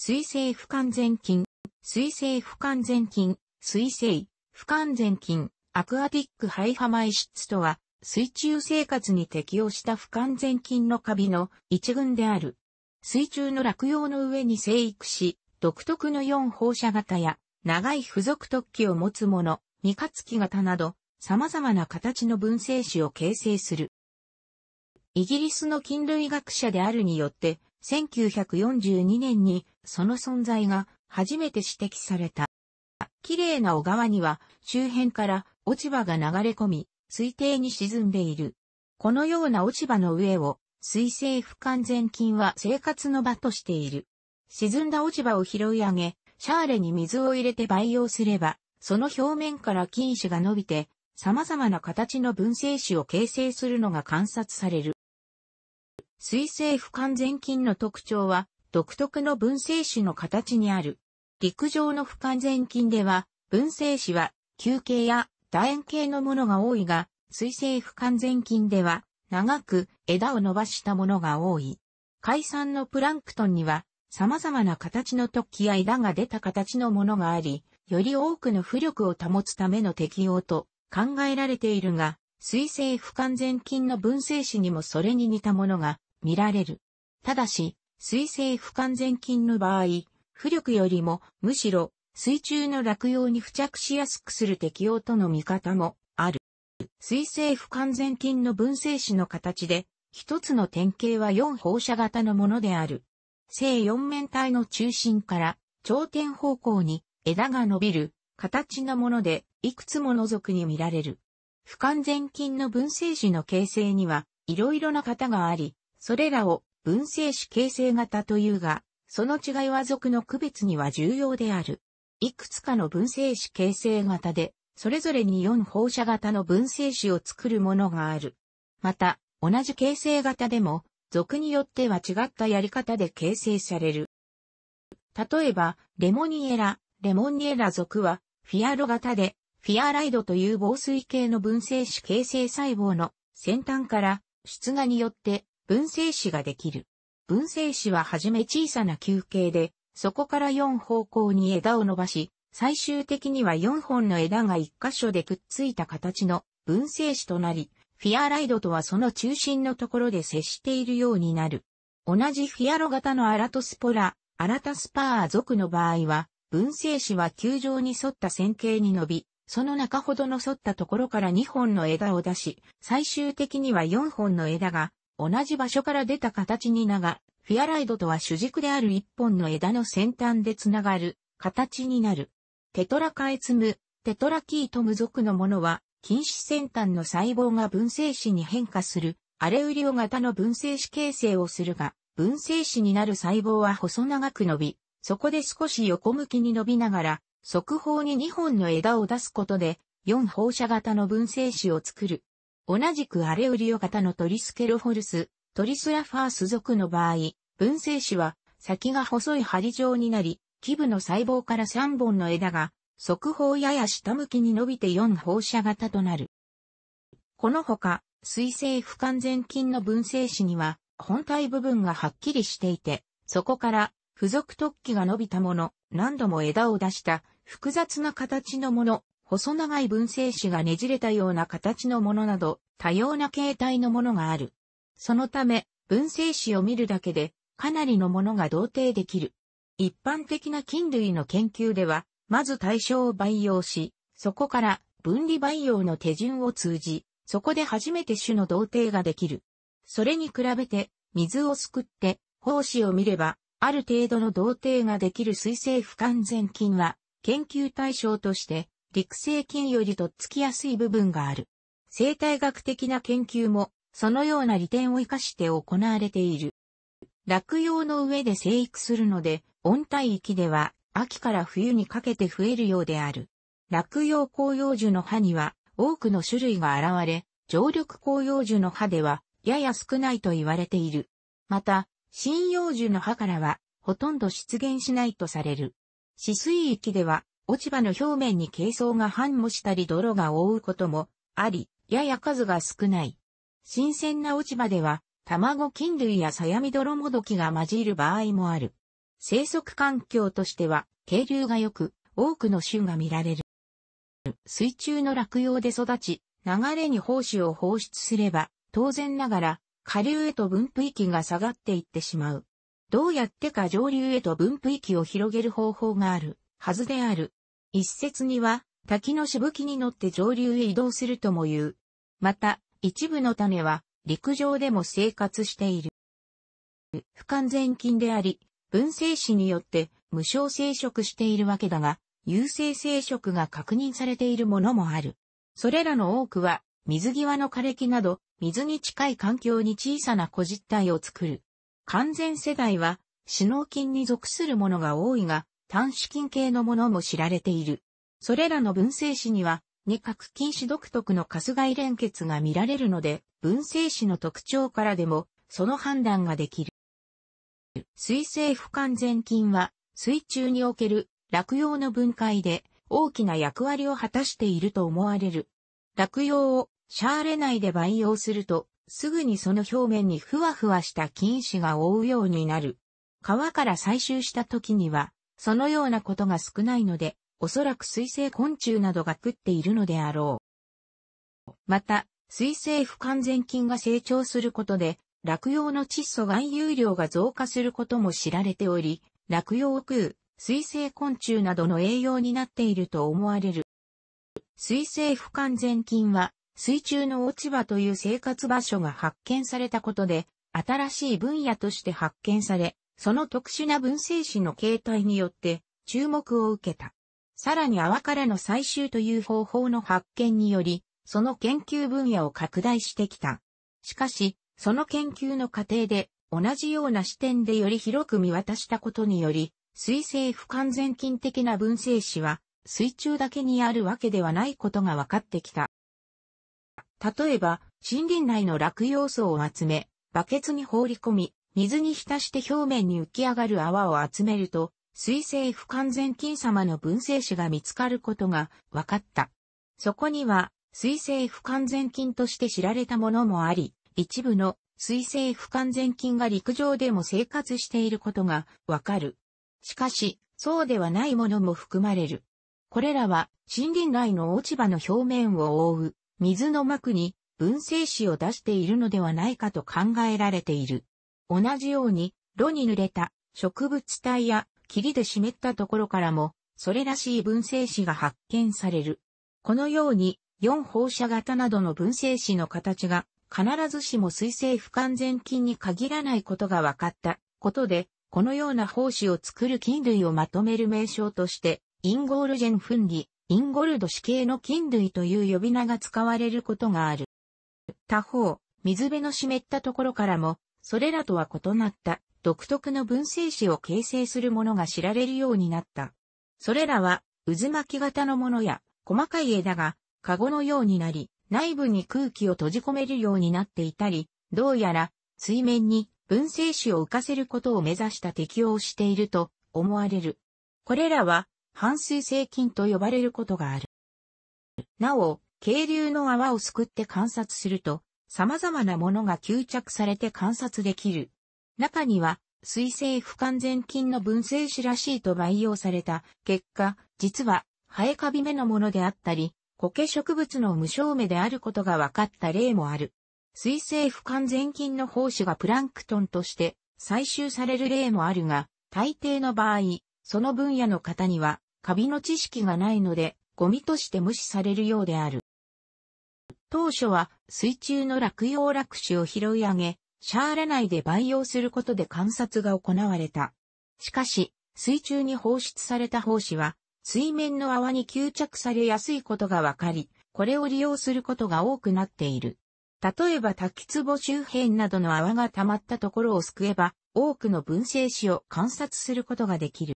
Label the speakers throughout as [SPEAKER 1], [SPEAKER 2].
[SPEAKER 1] 水性不完全菌、水性不完全菌、水性、不完全菌、アクアティックハイハマイ質とは、水中生活に適応した不完全菌のカビの一群である。水中の落葉の上に生育し、独特の4放射型や、長い付属突起を持つもの、三活気型など、様々な形の分性種を形成する。イギリスの菌類学者であるによって、1942年にその存在が初めて指摘された。綺麗な小川には周辺から落ち葉が流れ込み、水底に沈んでいる。このような落ち葉の上を水性不完全菌は生活の場としている。沈んだ落ち葉を拾い上げ、シャーレに水を入れて培養すれば、その表面から菌糸が伸びて、様々な形の分生子を形成するのが観察される。水性不完全菌の特徴は、独特の分生種の形にある。陸上の不完全菌では、分生種は、球形や楕円形のものが多いが、水性不完全菌では、長く枝を伸ばしたものが多い。海産のプランクトンには、様々な形の突起や枝が出た形のものがあり、より多くの浮力を保つための適用と考えられているが、水性不完全菌の分生種にもそれに似たものが見られる。ただし、水性不完全菌の場合、浮力よりもむしろ水中の落葉に付着しやすくする適用との見方もある。水性不完全菌の分生子の形で、一つの典型は四放射型のものである。正四面体の中心から頂点方向に枝が伸びる形のもので、いくつものくに見られる。不完全菌の分生子の形成には、いろいろな型があり、それらを分生子形成型というが、その違いは属の区別には重要である。いくつかの分生子形成型で、それぞれに4放射型の分生子を作るものがある。また、同じ形成型でも、属によっては違ったやり方で形成される。例えば、レモニエラ、レモニエラ属は、フィアロ型で、フィアライドという防水系の分生子形成細胞の先端から出芽によって分生子ができる。分生子ははじめ小さな球形で、そこから4方向に枝を伸ばし、最終的には4本の枝が1箇所でくっついた形の分生子となり、フィアライドとはその中心のところで接しているようになる。同じフィアロ型のアラトスポラ、アラタスパー属の場合は、分生子は球状に沿った線形に伸び、その中ほどの沿ったところから2本の枝を出し、最終的には4本の枝が同じ場所から出た形になが、フィアライドとは主軸である一本の枝の先端でつながる、形になる。テトラカエツム、テトラキートム属のものは、近視先端の細胞が分生子に変化する、アレウリオ型の分生子形成をするが、分生子になる細胞は細長く伸び、そこで少し横向きに伸びながら、側方に2本の枝を出すことで、4放射型の分生子を作る。同じくアレウリオ型のトリスケロフォルス、トリスラファース属の場合、分生子は先が細い針状になり、基部の細胞から3本の枝が、側方やや下向きに伸びて4放射型となる。このほか、水性不完全菌の分生子には、本体部分がはっきりしていて、そこから付属突起が伸びたもの、何度も枝を出した複雑な形のもの、細長い分生子がねじれたような形のものなど、多様な形態のものがある。そのため、分生子を見るだけで、かなりのものが同定できる。一般的な菌類の研究では、まず対象を培養し、そこから分離培養の手順を通じ、そこで初めて種の同定ができる。それに比べて、水をすくって、胞子を見れば、ある程度の同定ができる水性不完全菌は、研究対象として陸生菌よりとっつきやすい部分がある。生態学的な研究も、そのような利点を活かして行われている。落葉の上で生育するので、温帯域では秋から冬にかけて増えるようである。落葉紅葉樹の葉には多くの種類が現れ、常緑紅葉樹の葉ではやや少ないと言われている。また、針葉樹の葉からはほとんど出現しないとされる。止水域では落ち葉の表面に軽装が反もしたり泥が覆うこともあり、やや数が少ない。新鮮な落ち葉では、卵菌類やさやみ泥もどきが混じる場合もある。生息環境としては、渓流が良く、多くの種が見られる。水中の落葉で育ち、流れに胞子を放出すれば、当然ながら、下流へと分布域が下がっていってしまう。どうやってか上流へと分布域を広げる方法があるはずである一説には、滝のしぶきに乗って上流へ移動するとも言う。また、一部の種は、陸上でも生活している。不完全菌であり、分生子によって無償生殖しているわけだが、有性生殖が確認されているものもある。それらの多くは、水際の枯れ木など、水に近い環境に小さな小実体を作る。完全世代は、死脳菌に属するものが多いが、単子菌系のものも知られている。それらの分性子には、二角菌子独特のカスガイ連結が見られるので、分性子の特徴からでも、その判断ができる。水性不完全菌は、水中における落葉の分解で大きな役割を果たしていると思われる。落葉をシャーレ内で培養すると、すぐにその表面にふわふわした菌糸が覆うようになる。皮から採集した時には、そのようなことが少ないので、おそらく水生昆虫などが食っているのであろう。また、水生不完全菌が成長することで、落葉の窒素含有量が増加することも知られており、落葉を食う、水生昆虫などの栄養になっていると思われる。水生不完全菌は、水中の落ち葉という生活場所が発見されたことで、新しい分野として発見され、その特殊な分性子の形態によって注目を受けた。さらに泡からの採集という方法の発見により、その研究分野を拡大してきた。しかし、その研究の過程で同じような視点でより広く見渡したことにより、水性不完全菌的な分性子は水中だけにあるわけではないことが分かってきた。例えば、森林内の落葉層を集め、バケツに放り込み、水に浸して表面に浮き上がる泡を集めると、水性不完全菌様の分生子が見つかることが分かった。そこには、水性不完全菌として知られたものもあり、一部の水性不完全菌が陸上でも生活していることが分かる。しかし、そうではないものも含まれる。これらは森林内の落ち葉の表面を覆う水の膜に分生子を出しているのではないかと考えられている。同じように、炉に濡れた植物体や霧で湿ったところからも、それらしい分生子が発見される。このように、四放射型などの分生子の形が、必ずしも水性不完全菌に限らないことが分かったことで、このような胞子を作る菌類をまとめる名称として、インゴールジェン分離、インゴルド子系の菌類という呼び名が使われることがある。他方、水辺の湿ったところからも、それらとは異なった独特の分性子を形成するものが知られるようになった。それらは渦巻き型のものや細かい枝がカゴのようになり、内部に空気を閉じ込めるようになっていたり、どうやら水面に分性子を浮かせることを目指した適応をしていると思われる。これらは半水性菌と呼ばれることがある。なお、渓流の泡をすくって観察すると、様々なものが吸着されて観察できる。中には、水性不完全菌の分生子らしいと培養された結果、実は生えカビ目のものであったり、苔植物の無償目であることが分かった例もある。水性不完全菌の胞子がプランクトンとして採集される例もあるが、大抵の場合、その分野の方にはカビの知識がないので、ゴミとして無視されるようである。当初は水中の落葉落種を拾い上げ、シャーラ内で培養することで観察が行われた。しかし、水中に放出された胞子は、水面の泡に吸着されやすいことがわかり、これを利用することが多くなっている。例えば滝壺周辺などの泡が溜まったところをすくえば、多くの分生子を観察することができる。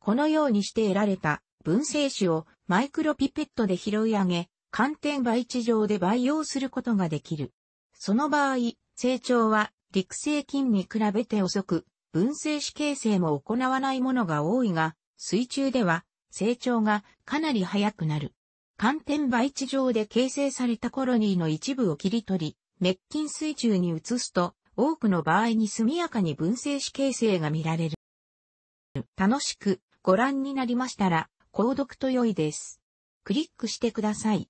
[SPEAKER 1] このようにして得られた分生子をマイクロピペットで拾い上げ、寒天培地上で培養することができる。その場合、成長は陸生菌に比べて遅く、分生子形成も行わないものが多いが、水中では成長がかなり早くなる。寒天培地上で形成されたコロニーの一部を切り取り、滅菌水中に移すと、多くの場合に速やかに分生子形成が見られる。楽しくご覧になりましたら、購読と良いです。クリックしてください。